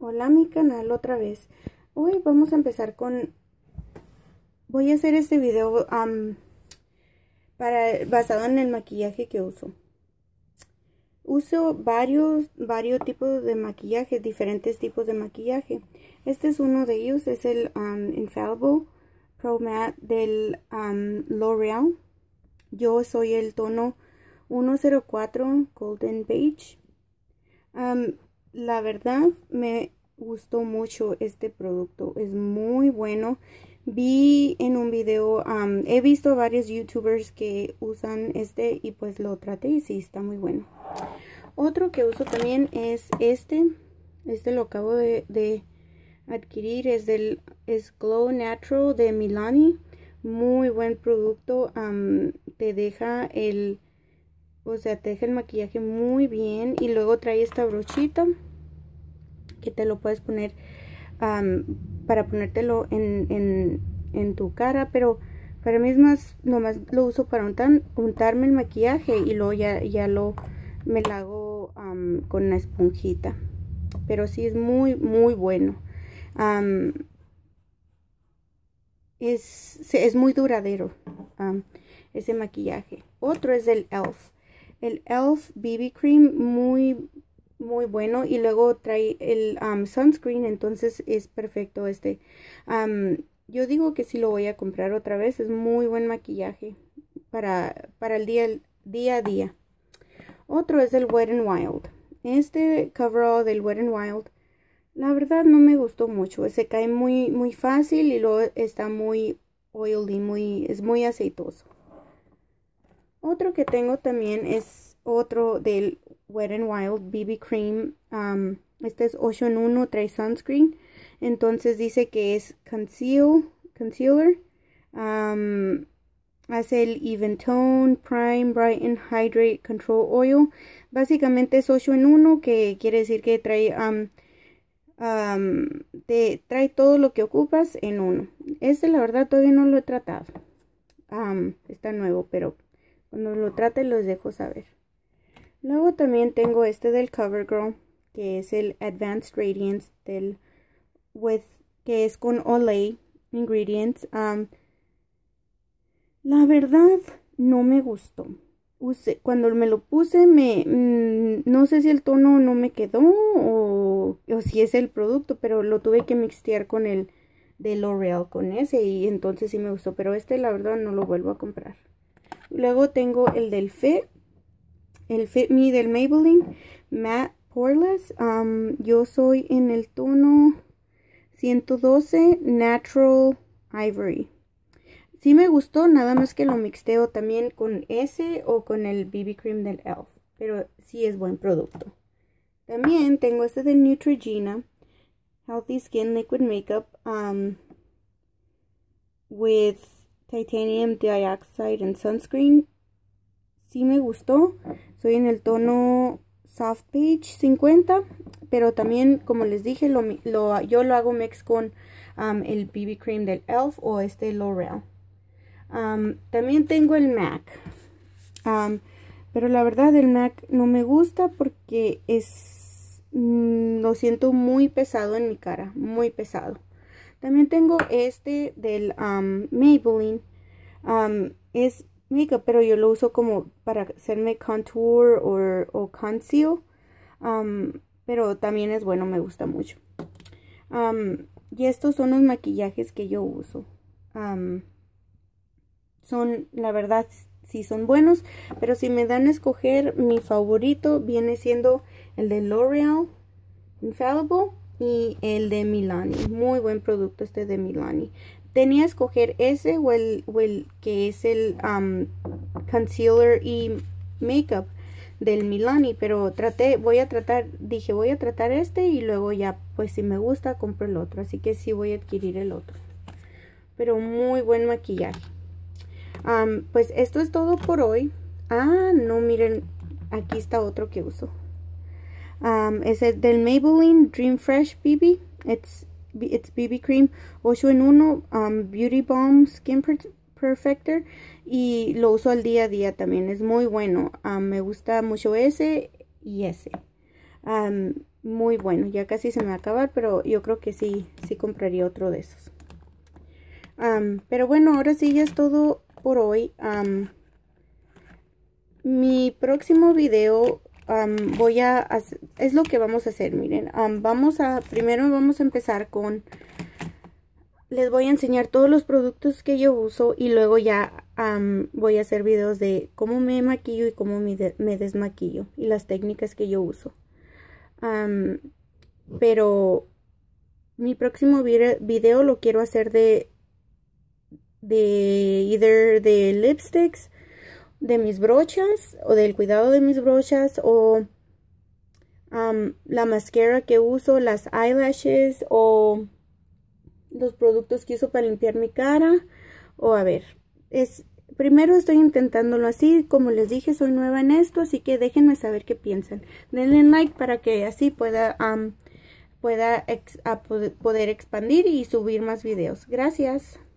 hola mi canal otra vez. Hoy vamos a empezar con... Voy a hacer este video para, basado en el maquillaje que uso. Uso varios, varios tipos de maquillaje, diferentes tipos de maquillaje. Este es uno de ellos, es el Infallible Pro Matte del L'Oreal. Yo soy el tono 104 Golden Beige la verdad me gustó mucho este producto, es muy bueno. Vi en un video, he visto varios youtubers que usan este y pues lo traté y sí, está muy bueno. Otro que uso también es este, este lo acabo de, adquirir, es del Glow Natural de Milani. Muy buen producto, te deja el, o sea, te deja el maquillaje muy bien y luego trae esta brochita que te lo puedes poner para ponértelo en, en, tu cara, pero para mí es más, nomás lo uso para untarme el maquillaje y luego ya, ya lo me lo hago con una esponjita. Pero sí es muy, muy bueno. es, es, muy duradero ese maquillaje. Otro es el ELF. El ELF BB Cream, muy muy bueno y luego trae el um, sunscreen, entonces es perfecto este. Um, yo digo que sí lo voy a comprar otra vez, es muy buen maquillaje para, para el día, a día. Otro es el Wet n Wild. Este coverall del Wet n Wild, la verdad no me gustó mucho, se cae muy, muy fácil y luego está muy oily, muy, es muy aceitoso. Otro que tengo también es otro del Wet n Wild BB Cream. Um, este es 8 en 1, trae sunscreen. Entonces dice que es conceal, concealer. Um, hace el Even Tone, Prime, Brighten, Hydrate, Control Oil. Básicamente es 8 en 1, que quiere decir que trae, um, te trae todo lo que ocupas en uno. Este la verdad todavía no lo he tratado. está nuevo, pero cuando lo trate los dejo saber. Luego también tengo este del CoverGirl, que es el Advanced Radiance del with, que es con Olay Ingredients. la verdad no me gustó. Use, cuando me lo puse, me mm, no sé si el tono no me quedó o, o, si es el producto, pero lo tuve que mixtear con el de L'Oreal, con ese, y entonces sí me gustó. Pero este, la verdad, no lo vuelvo a comprar. Luego tengo el del Fe, el Fit Me del Maybelline Matte Poreless. Um, yo soy en el tono 112 Natural Ivory. Si me gustó, nada más que lo mixteo también con ese o con el BB Cream del ELF. Pero sí es buen producto. También tengo este de Neutrogena. Healthy Skin Liquid Makeup um, with Titanium Dioxide and Sunscreen sí me gustó. Soy en el tono Soft Peach 50, pero también, como les dije, lo, yo lo hago mix con um, el BB Cream del e.l.f. o este L'Oreal. Um, también tengo el MAC, um, pero la verdad el MAC no me gusta porque es, mm, lo siento muy pesado en mi cara, muy pesado. También tengo este del Maybelline. es mica, pero yo lo uso como para hacerme contour o conceal. Um, pero también es bueno, me gusta mucho. Um, y estos son los maquillajes que yo uso. Um, son, la verdad, sí son buenos, pero si me dan a escoger, mi favorito viene siendo el de L'Oreal Infallible y el de Milani. Muy buen producto este de Milani tenía que escoger ese o el, o que es el um, concealer y makeup del Milani, pero traté, voy a tratar, dije voy a tratar este y luego ya, pues si me gusta, compro el otro, así que sí voy a adquirir el otro. Pero muy buen maquillaje. Um, pues esto es todo por hoy. Ah, no, miren, aquí está otro que uso. Um, es el del Maybelline Dream Fresh BB. It's It's BB Cream 8 en 1 um, Beauty Balm Skin Perfector y lo uso al día a día también, es muy bueno. Um, me gusta mucho ese y ese. Um, muy bueno, ya casi se me va a acabar, pero yo creo que sí, sí compraría otro de esos. pero bueno, ahora sí ya es todo por hoy. mi próximo video voy a hacer, es lo que vamos a hacer, miren. vamos a, primero vamos a empezar con, les voy a enseñar todos los productos que yo uso y luego ya voy a hacer videos de cómo me maquillo y cómo me, desmaquillo y las técnicas que yo uso. pero mi próximo video lo quiero hacer de de either de lipsticks de mis brochas o del cuidado de mis brochas o la mascara que uso, las eyelashes o los productos que uso para limpiar mi cara o a ver, es primero estoy intentándolo así, como les dije soy nueva en esto, así que déjenme saber qué piensan. Denle like para que así pueda, pueda poder expandir y subir más videos. Gracias.